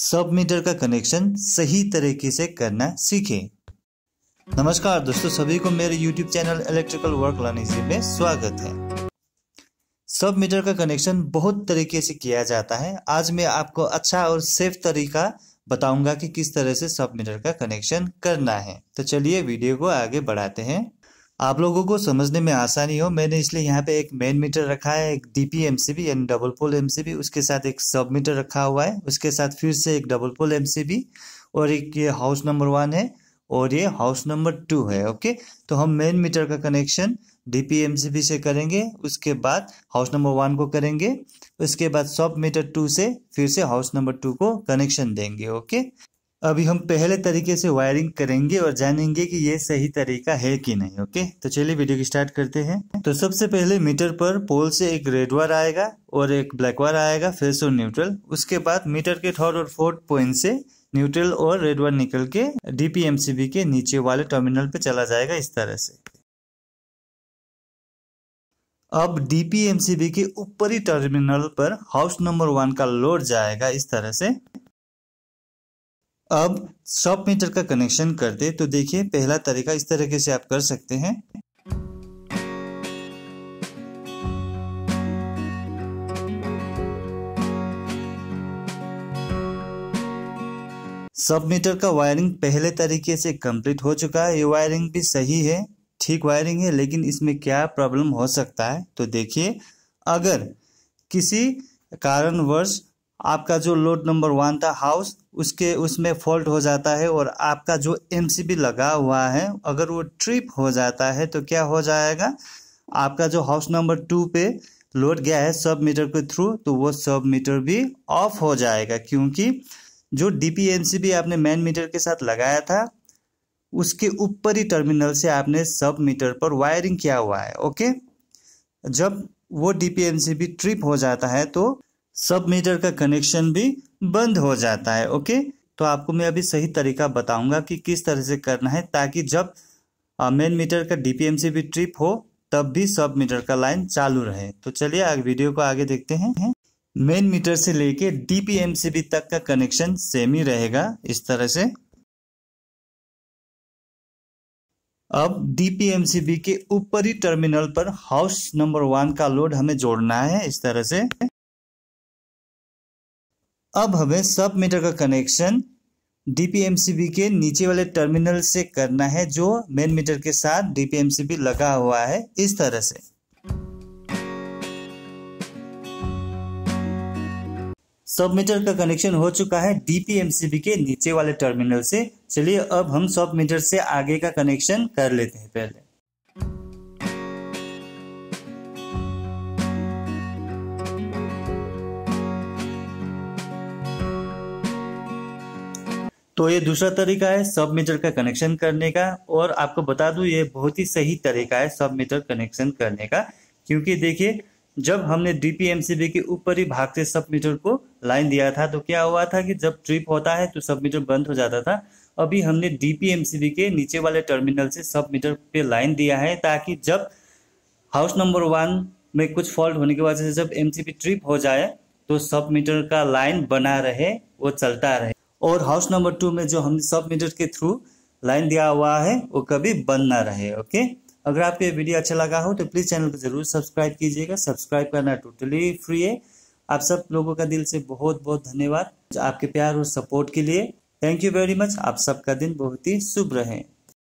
सब मीटर का कनेक्शन सही तरीके से करना सीखें नमस्कार दोस्तों सभी को मेरे YouTube channel electrical work learning में स्वागत है सब मीटर का कनेक्शन बहुत तरीके से किया जाता है आज मैं आपको अच्छा और सेफ तरीका बताऊंगा कि किस तरह से सब मीटर का कनेक्शन करना है तो चलिए वीडियो को आगे बढ़ाते हैं आप लोगों को समझने में आसानी हो मैंने इसलिए यहाँ पे एक मेन मीटर रखा है एक D P M C B यानी double pole M C B उसके साथ एक सब मीटर रखा हुआ है उसके साथ फिर से एक double pole M C B और एक ये हाउस नंबर वन है और ये हाउस नंबर टू है ओके तो हम मेन मीटर का connection D P M C B से करेंगे उसके बाद हाउस नंबर वन को करेंगे उसके बाद सब मीटर टू से फिर से हाउस नंबर टू को कनेक्शन देंगे ओके अभी हम पहले तरीके से वायरिंग करेंगे और जानेंगे कि ये सही तरीका है कि नहीं ओके तो चलिए वीडियो की स्टार्ट करते हैं तो सबसे पहले मीटर पर पोल से एक रेड वायर आएगा और एक ब्लैक वायर आएगा फिर से न्यूट्रल उसके बाद मीटर के थर्ड और फोर्थ पॉइंट से न्यूट्रल और रेड वायर निकल के डीपीएमसीबी के नीचे वाले टर्मिनल पे चला जाएगा इस तरह से अब डीपीएमसीबी के ऊपरी टर्मिनल पर हाउस नंबर वन का लोड जाएगा इस तरह से अब सब मीटर का कनेक्शन कर दे तो देखिए पहला तरीका इस तरीके से आप कर सकते हैं सब मीटर का वायरिंग पहले तरीके से कंप्लीट हो चुका है ये वायरिंग भी सही है ठीक वायरिंग है लेकिन इसमें क्या प्रॉब्लम हो सकता है तो देखिए अगर किसी कारणवश आपका जो लोड नंबर वन था हाउस उसके उसमें फॉल्ट हो जाता है और आपका जो एम लगा हुआ है अगर वो ट्रिप हो जाता है तो क्या हो जाएगा आपका जो हाउस नंबर टू पे लोड गया है सब मीटर के थ्रू तो वो सब मीटर भी ऑफ हो जाएगा क्योंकि जो डी पी आपने मैन मीटर के साथ लगाया था उसके ऊपरी टर्मिनल से आपने सब मीटर पर वायरिंग किया हुआ है ओके जब वो डी पी ट्रिप हो जाता है तो सब मीटर का कनेक्शन भी बंद हो जाता है ओके तो आपको मैं अभी सही तरीका बताऊंगा कि किस तरह से करना है ताकि जब मेन मीटर का डीपीएमसी भी ट्रिप हो तब भी सब मीटर का लाइन चालू रहे तो चलिए आगे वीडियो को आगे देखते हैं मेन मीटर से लेके डीपीएमसीबी तक का कनेक्शन सेम ही रहेगा इस तरह से अब डीपीएमसीबी के ऊपरी टर्मिनल पर हाउस नंबर वन का लोड हमें जोड़ना है इस तरह से अब हमें सब मीटर का कनेक्शन डीपीएमसीबी के नीचे वाले टर्मिनल से करना है जो मेन मीटर के साथ डीपीएमसीबी लगा हुआ है इस तरह से सब मीटर का कनेक्शन हो चुका है डीपीएमसीबी के नीचे वाले टर्मिनल से चलिए अब हम सब मीटर से आगे का कनेक्शन कर लेते हैं पहले तो ये दूसरा तरीका है सब मीटर का कनेक्शन करने का और आपको बता दूं ये बहुत ही सही तरीका है सब मीटर कनेक्शन करने का क्योंकि देखिए जब हमने डीपीएमसीबी के ऊपर ही से सब मीटर को लाइन दिया था तो क्या हुआ था कि जब ट्रिप होता है तो सब मीटर बंद हो जाता था अभी हमने डीपीएमसीबी के नीचे वाले टर्मिनल से सब मीटर पे लाइन दिया है ताकि जब हाउस नंबर वन में कुछ फॉल्ट होने की वजह से जब एमसीबी ट्रिप हो जाए तो सब मीटर का लाइन बना रहे वो चलता रहे और हाउस नंबर टू में जो हम सब मीटर के थ्रू लाइन दिया हुआ है वो कभी बंद ना रहे ओके अगर आपको ये वीडियो अच्छा लगा हो तो प्लीज़ चैनल को ज़रूर सब्सक्राइब कीजिएगा सब्सक्राइब करना टोटली फ्री है आप सब लोगों का दिल से बहुत बहुत धन्यवाद आपके प्यार और सपोर्ट के लिए थैंक यू वेरी मच आप सबका दिन बहुत ही शुभ रहे